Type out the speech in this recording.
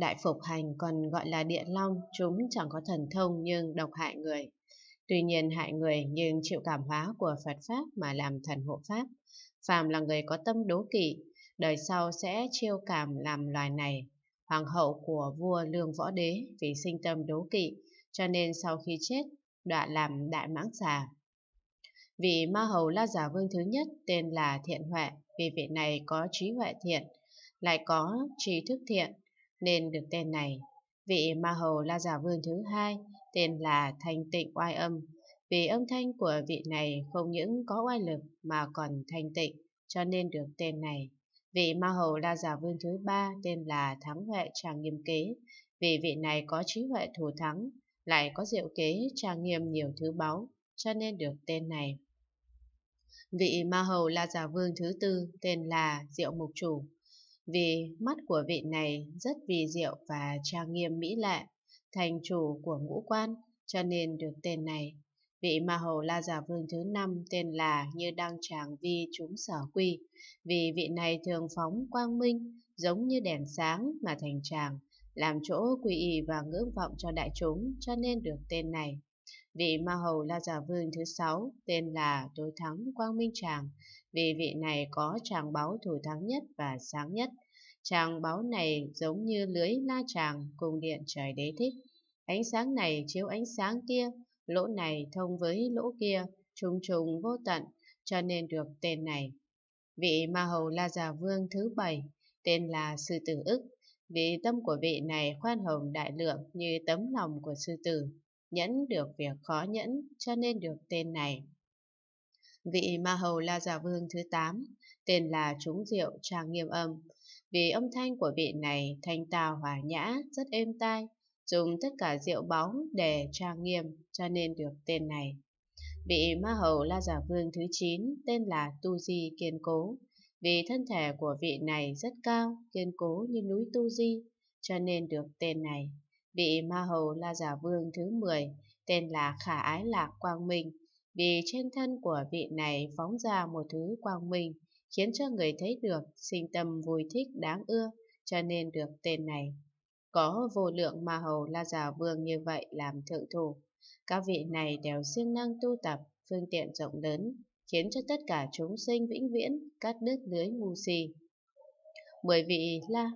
Đại Phục Hành còn gọi là Địa Long, chúng chẳng có thần thông nhưng độc hại người. Tuy nhiên hại người nhưng chịu cảm hóa của Phật Pháp mà làm thần hộ Pháp. Phàm là người có tâm đố kỵ, đời sau sẽ chiêu cảm làm loài này. Hoàng hậu của vua Lương Võ Đế vì sinh tâm đố kỵ, cho nên sau khi chết, đoạn làm đại mãng xà. Vị ma hầu La Giả Vương thứ nhất tên là Thiện Huệ, vì vị này có trí huệ thiện, lại có trí thức thiện, nên được tên này. Vị ma hầu La già Vương thứ hai tên là Thanh Tịnh Oai Âm, vì âm thanh của vị này không những có oai lực mà còn thanh tịnh, cho nên được tên này. Vị ma hầu La già Vương thứ ba tên là Thắng Huệ Tràng Nghiêm Kế, vì vị này có trí huệ thủ thắng, lại có diệu kế trang nghiêm nhiều thứ báu, cho nên được tên này. Vị ma hầu La già Vương thứ tư tên là Diệu Mục Chủ, vì mắt của vị này rất vì diệu và trang nghiêm mỹ lệ, thành chủ của ngũ quan, cho nên được tên này. Vị ma hầu La Già Vương thứ năm tên là Như Đăng Tràng Vi Chúng Sở Quy, vì vị này thường phóng quang minh, giống như đèn sáng mà thành tràng, làm chỗ quy y và ngưỡng vọng cho đại chúng, cho nên được tên này. Vị ma hầu La Già Vương thứ sáu tên là Tối Thắng Quang Minh Tràng, vì vị này có tràng báo thủ thắng nhất và sáng nhất. Tràng báo này giống như lưới la tràng cùng điện trời đế thích. Ánh sáng này chiếu ánh sáng kia, lỗ này thông với lỗ kia, trùng trùng vô tận, cho nên được tên này. Vị ma hầu La Già Vương thứ bảy tên là Sư Tử ức, vì tâm của vị này khoan hồng đại lượng như tấm lòng của sư tử nhẫn được việc khó nhẫn cho nên được tên này. Vị ma hầu La Già Vương thứ 8, tên là Trúng Diệu Trang Nghiêm Âm. Vì âm thanh của vị này thanh tào hòa nhã, rất êm tai, dùng tất cả rượu báu để trang nghiêm cho nên được tên này. Vị ma hầu La Giả Vương thứ 9 tên là Tu Di Kiên Cố. Vì thân thể của vị này rất cao, kiên cố như núi Tu Di, cho nên được tên này bị ma hầu La Giả Vương thứ 10, tên là Khả Ái Lạc Quang Minh, vì trên thân của vị này phóng ra một thứ quang minh, khiến cho người thấy được sinh tâm vui thích đáng ưa, cho nên được tên này. Có vô lượng ma hầu La Giả Vương như vậy làm thượng thủ, các vị này đều siêng năng tu tập, phương tiện rộng lớn, khiến cho tất cả chúng sinh vĩnh viễn cắt đứt lưới ngu si. Mười vị La